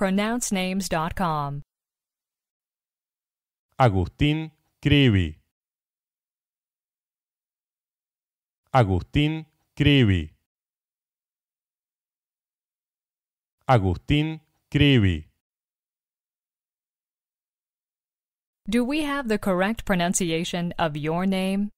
pronouncenames.com. Agustín Crivi. Agustín Crivi. Agustín Crivi. Do we have the correct pronunciation of your name?